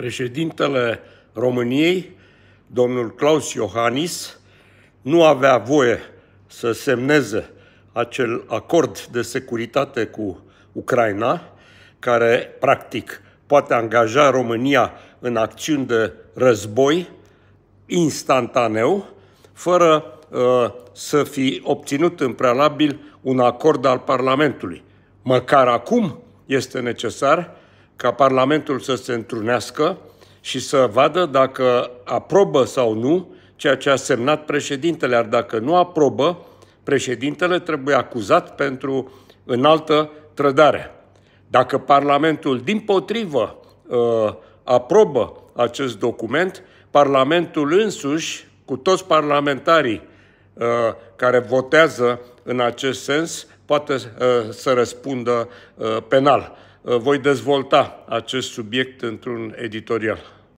președintele României, domnul Claus Iohannis, nu avea voie să semneze acel acord de securitate cu Ucraina, care practic poate angaja România în acțiuni de război instantaneu, fără uh, să fi obținut în prealabil un acord al Parlamentului. Măcar acum este necesar ca Parlamentul să se întrunească și să vadă dacă aprobă sau nu ceea ce a semnat președintele, iar dacă nu aprobă, președintele trebuie acuzat pentru înaltă trădare. Dacă Parlamentul, din potrivă, uh, aprobă acest document, Parlamentul însuși, cu toți parlamentarii uh, care votează în acest sens, poate uh, să răspundă penal voi dezvolta acest subiect într-un editorial.